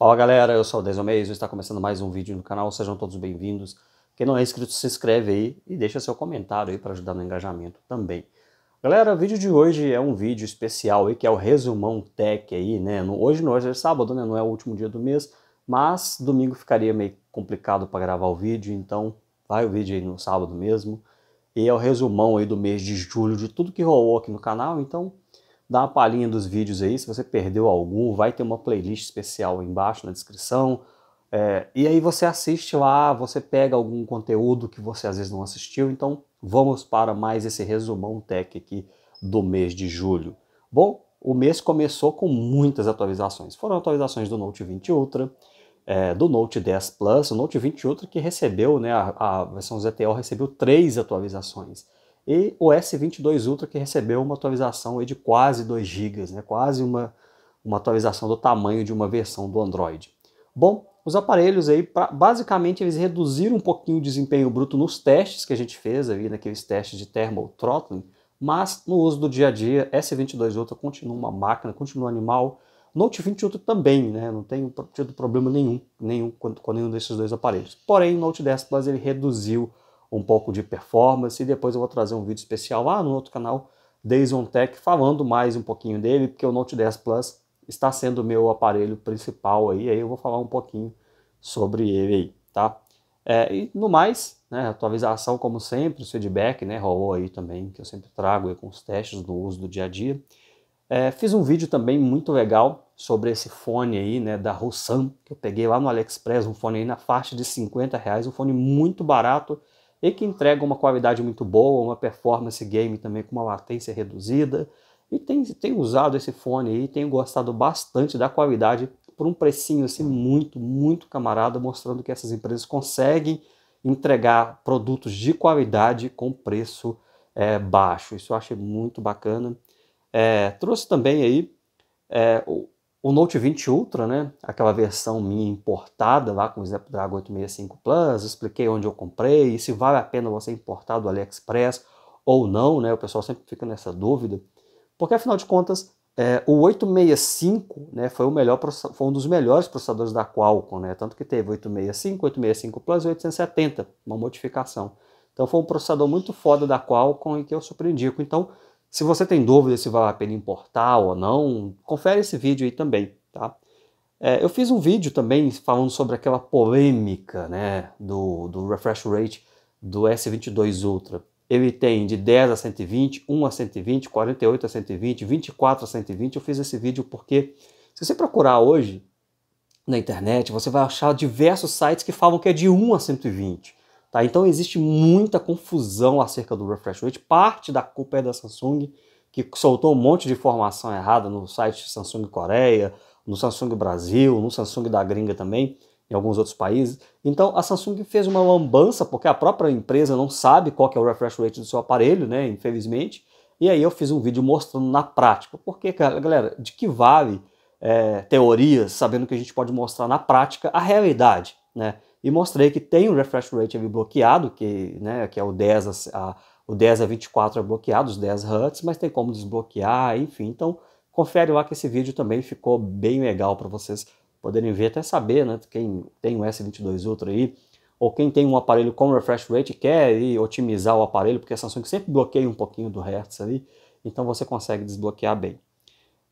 Fala galera, eu sou o Desomeis, está começando mais um vídeo no canal, sejam todos bem-vindos. Quem não é inscrito, se inscreve aí e deixa seu comentário aí para ajudar no engajamento também. Galera, o vídeo de hoje é um vídeo especial aí, que é o resumão tech aí, né? hoje não, é sábado, né? Não é o último dia do mês, mas domingo ficaria meio complicado para gravar o vídeo, então vai o vídeo aí no sábado mesmo. E é o resumão aí do mês de julho de tudo que rolou aqui no canal, então Dá uma palhinha dos vídeos aí, se você perdeu algum, vai ter uma playlist especial aí embaixo na descrição. É, e aí você assiste lá, você pega algum conteúdo que você às vezes não assistiu, então vamos para mais esse resumão tech aqui do mês de julho. Bom, o mês começou com muitas atualizações. Foram atualizações do Note 20 Ultra, é, do Note 10 Plus, o Note 20 Ultra que recebeu, né, a, a versão ZTO recebeu três atualizações e o S22 Ultra que recebeu uma atualização de quase 2 GB, né? quase uma, uma atualização do tamanho de uma versão do Android. Bom, os aparelhos aí, pra, basicamente, eles reduziram um pouquinho o desempenho bruto nos testes que a gente fez ali, naqueles testes de thermal throttling, mas no uso do dia a dia, S22 Ultra continua uma máquina, continua um animal, Note 20 Ultra também, né? Não tenho tido problema nenhum, nenhum com nenhum desses dois aparelhos. Porém, o Note 10 Plus ele reduziu um pouco de performance e depois eu vou trazer um vídeo especial lá no outro canal, Days Tech, falando mais um pouquinho dele, porque o Note 10 Plus está sendo o meu aparelho principal aí, aí eu vou falar um pouquinho sobre ele aí, tá? É, e no mais, né, atualização como sempre, o feedback, né, rolou aí também, que eu sempre trago aí com os testes do uso do dia a dia. É, fiz um vídeo também muito legal sobre esse fone aí, né, da Rosan, que eu peguei lá no AliExpress, um fone aí na faixa de 50 reais, um fone muito barato, e que entrega uma qualidade muito boa, uma performance game também com uma latência reduzida. E tem, tem usado esse fone aí, tenho gostado bastante da qualidade por um precinho assim muito, muito camarada, mostrando que essas empresas conseguem entregar produtos de qualidade com preço é, baixo. Isso eu achei muito bacana. É, trouxe também aí é, o Note 20 Ultra, né, aquela versão minha importada lá com o Snapdragon 865 Plus, expliquei onde eu comprei e se vale a pena você importar do AliExpress ou não, né, o pessoal sempre fica nessa dúvida, porque afinal de contas é, o 865 né, foi, o melhor, foi um dos melhores processadores da Qualcomm, né, tanto que teve 865, 865 Plus e 870, uma modificação. Então foi um processador muito foda da Qualcomm e que eu surpreendi. Então se você tem dúvida se vale a pena importar ou não, confere esse vídeo aí também, tá? É, eu fiz um vídeo também falando sobre aquela polêmica né, do, do refresh rate do S22 Ultra. Ele tem de 10 a 120, 1 a 120, 48 a 120, 24 a 120. Eu fiz esse vídeo porque se você procurar hoje na internet, você vai achar diversos sites que falam que é de 1 a 120. Tá? Então existe muita confusão acerca do refresh rate. Parte da culpa é da Samsung, que soltou um monte de informação errada no site Samsung Coreia, no Samsung Brasil, no Samsung da gringa também, em alguns outros países. Então a Samsung fez uma lambança, porque a própria empresa não sabe qual é o refresh rate do seu aparelho, né? Infelizmente. E aí eu fiz um vídeo mostrando na prática. Porque, galera, de que vale é, teorias, sabendo que a gente pode mostrar na prática a realidade, né? e mostrei que tem um refresh rate ali bloqueado, que, né, que é o 10 a, a o 10 a 24 é bloqueado, os 10 Hz, mas tem como desbloquear, enfim. Então, confere lá que esse vídeo também ficou bem legal para vocês poderem ver, até saber, né, quem tem o S22 Ultra aí, ou quem tem um aparelho com refresh rate quer ir otimizar o aparelho, porque a Samsung sempre bloqueia um pouquinho do Hertz ali, então você consegue desbloquear bem.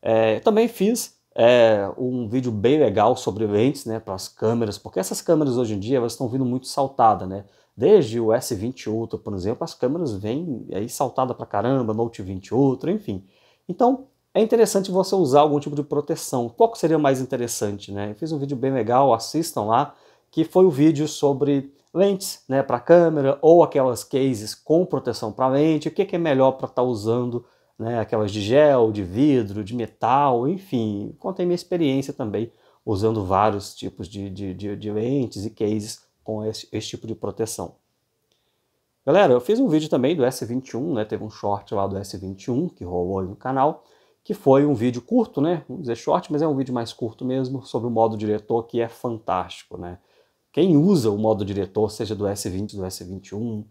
É, também fiz é, um vídeo bem legal sobre lentes né, para as câmeras, porque essas câmeras hoje em dia elas estão vindo muito saltada, né? Desde o S20 Ultra, por exemplo, as câmeras vêm aí saltada para caramba, Note 20 Ultra, enfim. Então, é interessante você usar algum tipo de proteção. Qual seria mais interessante, né? Eu fiz um vídeo bem legal, assistam lá, que foi o um vídeo sobre lentes, né, para câmera ou aquelas cases com proteção para lente, o que, que é melhor para estar tá usando né, aquelas de gel, de vidro, de metal, enfim. Contei minha experiência também usando vários tipos de, de, de, de lentes e cases com esse, esse, tipo de proteção. Galera, eu fiz um vídeo também do S21, né, teve um short lá do S21 que rolou no canal, que foi um vídeo curto, né, vamos dizer short, mas é um vídeo mais curto mesmo, sobre o modo diretor que é fantástico, né. Quem usa o modo diretor, seja do S20, do S21,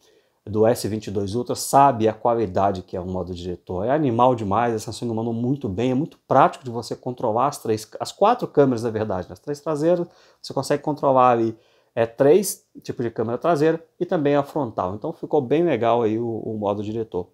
do S22 Ultra sabe a qualidade que é o modo diretor. É animal demais, a é Samsung mandou muito bem, é muito prático de você controlar as três, as quatro câmeras, na verdade, nas né? três traseiras, você consegue controlar ali é, três tipos de câmera traseira e também a frontal. Então ficou bem legal aí o, o modo diretor.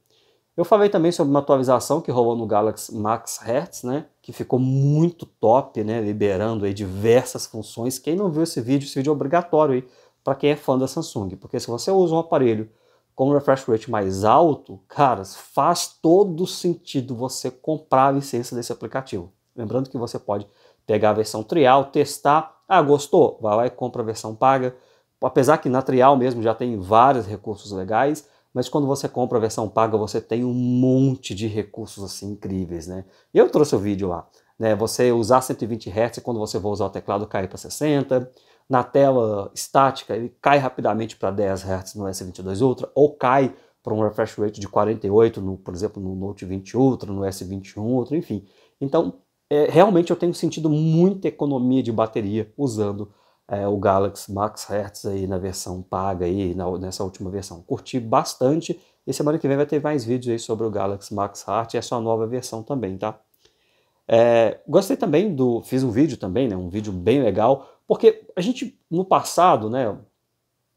Eu falei também sobre uma atualização que rolou no Galaxy Max Hertz, né? Que ficou muito top, né? Liberando aí diversas funções. Quem não viu esse vídeo, esse vídeo é obrigatório aí para quem é fã da Samsung, porque se você usa um aparelho com um refresh rate mais alto, caras, faz todo sentido você comprar a licença desse aplicativo. Lembrando que você pode pegar a versão trial, testar, ah, gostou? Vai lá e compra a versão paga. Apesar que na trial mesmo já tem vários recursos legais, mas quando você compra a versão paga, você tem um monte de recursos assim incríveis, né? Eu trouxe o vídeo lá, né? Você usar 120 Hz quando você for usar o teclado cair para 60, na tela estática, ele cai rapidamente para 10 Hz no S22 Ultra ou cai para um refresh rate de 48, no, por exemplo, no Note 20 Ultra, no S21 Ultra, enfim. Então, é, realmente eu tenho sentido muita economia de bateria usando é, o Galaxy Max Hertz aí na versão paga aí, na, nessa última versão. Curti bastante e semana que vem vai ter mais vídeos aí sobre o Galaxy Max Hertz e essa nova versão também, tá? É, gostei também do... fiz um vídeo também, né? Um vídeo bem legal porque a gente, no passado, né,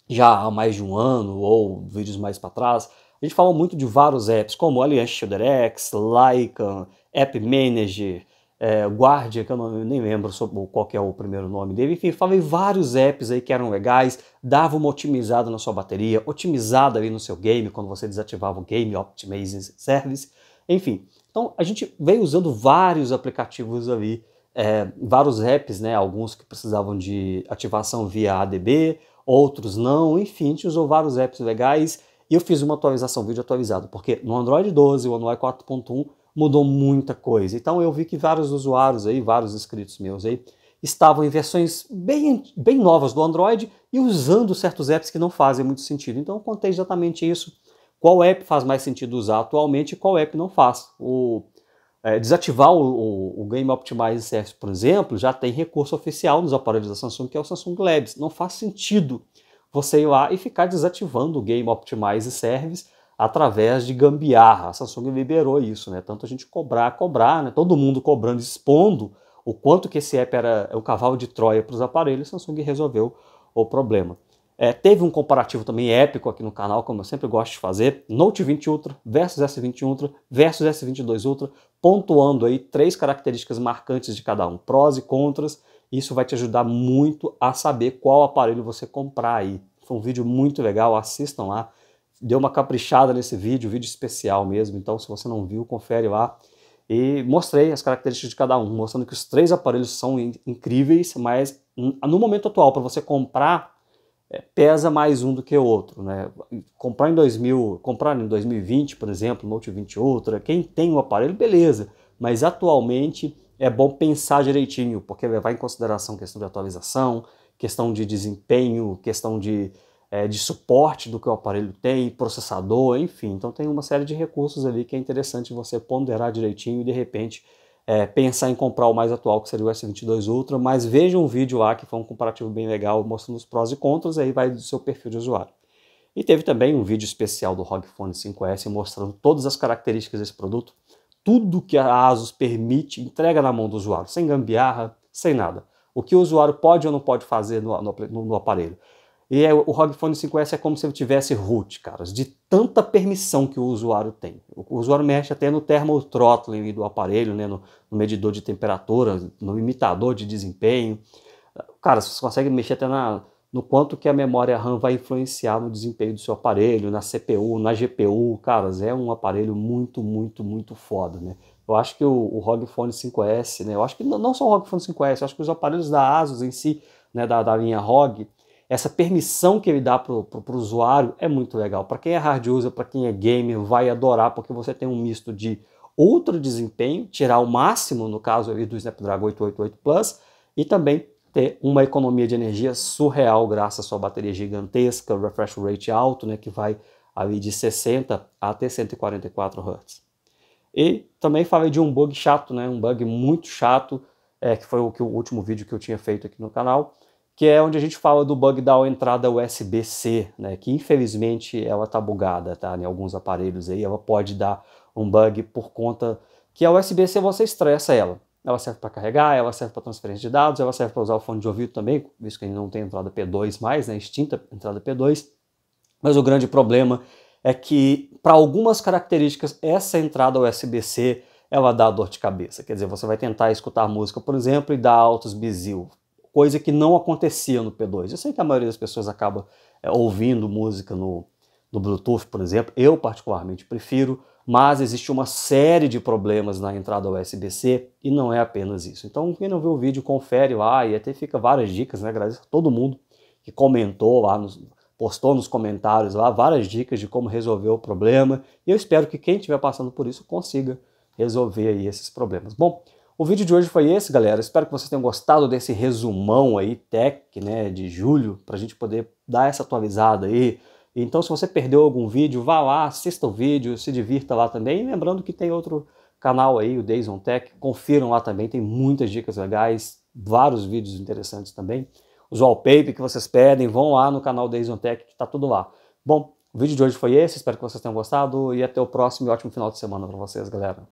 já há mais de um ano ou vídeos mais para trás, a gente falou muito de vários apps, como Alliance Shader X, Lycan, App Manager, é, Guardia, que eu não, nem lembro sobre qual é o primeiro nome dele. Enfim, falei vários apps aí que eram legais, davam uma otimizada na sua bateria, otimizada ali no seu game, quando você desativava o Game Optimizing Service, enfim. Então, a gente veio usando vários aplicativos ali é, vários apps, né, alguns que precisavam de ativação via ADB, outros não, enfim, a gente usou vários apps legais e eu fiz uma atualização, um vídeo atualizado, porque no Android 12, o Android 4.1 mudou muita coisa. Então eu vi que vários usuários aí, vários inscritos meus aí, estavam em versões bem, bem novas do Android e usando certos apps que não fazem muito sentido. Então eu contei exatamente isso. Qual app faz mais sentido usar atualmente e qual app não faz. O é, desativar o, o, o, Game Optimize Service, por exemplo, já tem recurso oficial nos aparelhos da Samsung, que é o Samsung Labs. Não faz sentido você ir lá e ficar desativando o Game Optimize Service através de gambiarra. A Samsung liberou isso, né? Tanto a gente cobrar, cobrar, né? Todo mundo cobrando, expondo o quanto que esse app era é o cavalo de Troia para os aparelhos, a Samsung resolveu o problema. É, teve um comparativo também épico aqui no canal, como eu sempre gosto de fazer, Note 20 Ultra versus S20 Ultra versus S22 Ultra, pontuando aí três características marcantes de cada um, prós e contras. Isso vai te ajudar muito a saber qual aparelho você comprar aí. Foi um vídeo muito legal, assistam lá. Deu uma caprichada nesse vídeo, vídeo especial mesmo, então se você não viu, confere lá. E mostrei as características de cada um, mostrando que os três aparelhos são incríveis, mas no momento atual, para você comprar é, pesa mais um do que o outro. Né? Comprar, em 2000, comprar em 2020, por exemplo, Note 20 Ultra, quem tem o aparelho, beleza, mas atualmente é bom pensar direitinho, porque levar em consideração questão de atualização, questão de desempenho, questão de, é, de suporte do que o aparelho tem, processador, enfim. Então tem uma série de recursos ali que é interessante você ponderar direitinho e de repente é, pensar em comprar o mais atual, que seria o S22 Ultra, mas veja um vídeo lá que foi um comparativo bem legal, mostrando os prós e contras, aí vai do seu perfil de usuário. E teve também um vídeo especial do ROG Phone 5S mostrando todas as características desse produto, tudo que a ASUS permite, entrega na mão do usuário, sem gambiarra, sem nada. O que o usuário pode ou não pode fazer no, no, no aparelho. E é, o ROG Phone 5S é como se eu tivesse root, caras, de tanta permissão que o usuário tem. O, o usuário mexe até no thermal do aparelho, né, no, no, medidor de temperatura, no imitador de desempenho. Cara, você consegue mexer até na, no quanto que a memória RAM vai influenciar no desempenho do seu aparelho, na CPU, na GPU, caras, é um aparelho muito, muito, muito foda, né? Eu acho que o, o ROG Phone 5S, né? Eu acho que não, não só o ROG Phone 5S, eu acho que os aparelhos da ASUS em si, né, da, da linha ROG, essa permissão que ele dá para o usuário é muito legal. Para quem é hard user, para quem é gamer, vai adorar, porque você tem um misto de outro desempenho, tirar o máximo, no caso aí do Snapdragon 888 Plus, e também ter uma economia de energia surreal graças à sua bateria gigantesca, refresh rate alto, né, que vai ali de 60 até 144 Hz. E também falei de um bug chato, né, um bug muito chato, é, que foi o, que, o último vídeo que eu tinha feito aqui no canal, que é onde a gente fala do bug da entrada USB-C, né, que infelizmente ela está bugada tá, em alguns aparelhos aí, ela pode dar um bug por conta que a USB-C você estressa ela. Ela serve para carregar, ela serve para transferência de dados, ela serve para usar o fone de ouvido também, visto que gente não tem entrada P2 mais, né, extinta entrada P2. Mas o grande problema é que para algumas características essa entrada USB-C ela dá dor de cabeça. Quer dizer, você vai tentar escutar música, por exemplo, e dá altos bizil coisa que não acontecia no P2. Eu sei que a maioria das pessoas acaba é, ouvindo música no, no Bluetooth, por exemplo, eu particularmente prefiro, mas existe uma série de problemas na entrada USB-C e não é apenas isso. Então, quem não viu o vídeo, confere lá e até fica várias dicas, né? Agradeço a todo mundo que comentou lá, nos, postou nos comentários lá várias dicas de como resolver o problema. E eu espero que quem estiver passando por isso consiga resolver aí esses problemas. Bom, o vídeo de hoje foi esse, galera. Espero que vocês tenham gostado desse resumão aí, tech, né, de julho, para a gente poder dar essa atualizada aí. Então, se você perdeu algum vídeo, vá lá, assista o vídeo, se divirta lá também. E lembrando que tem outro canal aí, o Days on Tech, confiram lá também, tem muitas dicas legais, vários vídeos interessantes também. Os wallpaper que vocês pedem, vão lá no canal Days on Tech, que está tudo lá. Bom, o vídeo de hoje foi esse, espero que vocês tenham gostado e até o próximo e ótimo final de semana para vocês, galera.